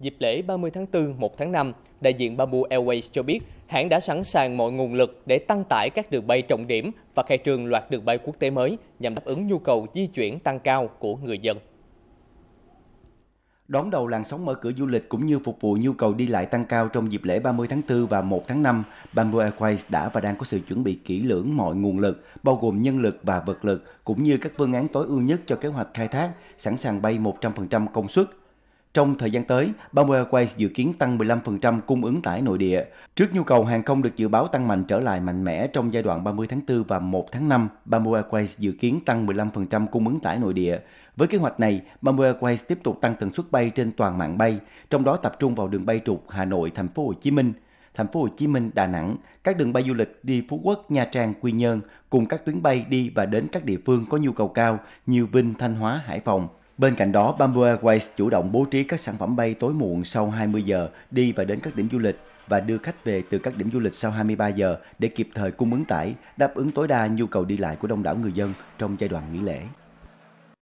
Dịp lễ 30 tháng 4, 1 tháng 5, đại diện Bamboo Airways cho biết hãng đã sẵn sàng mọi nguồn lực để tăng tải các đường bay trọng điểm và khai trương loạt đường bay quốc tế mới nhằm đáp ứng nhu cầu di chuyển tăng cao của người dân. Đón đầu làn sóng mở cửa du lịch cũng như phục vụ nhu cầu đi lại tăng cao trong dịp lễ 30 tháng 4 và 1 tháng 5, Bamboo Airways đã và đang có sự chuẩn bị kỹ lưỡng mọi nguồn lực, bao gồm nhân lực và vật lực, cũng như các phương án tối ưu nhất cho kế hoạch khai thác, sẵn sàng bay 100% công suất – trong thời gian tới, Bamboo Airways dự kiến tăng 15% cung ứng tải nội địa, trước nhu cầu hàng không được dự báo tăng mạnh trở lại mạnh mẽ trong giai đoạn 30 tháng 4 và 1 tháng 5, Bamboo Airways dự kiến tăng 15% cung ứng tải nội địa. Với kế hoạch này, Bamboo Airways tiếp tục tăng tần suất bay trên toàn mạng bay, trong đó tập trung vào đường bay trục Hà Nội, Thành phố Hồ Chí Minh, Thành phố Hồ Chí Minh, Đà Nẵng, các đường bay du lịch đi Phú Quốc, Nha Trang, Quy Nhơn cùng các tuyến bay đi và đến các địa phương có nhu cầu cao như Vinh, Thanh Hóa, Hải Phòng. Bên cạnh đó, Bamboo Airways chủ động bố trí các sản phẩm bay tối muộn sau 20 giờ đi và đến các điểm du lịch và đưa khách về từ các điểm du lịch sau 23 giờ để kịp thời cung ứng tải, đáp ứng tối đa nhu cầu đi lại của đông đảo người dân trong giai đoạn nghỉ lễ.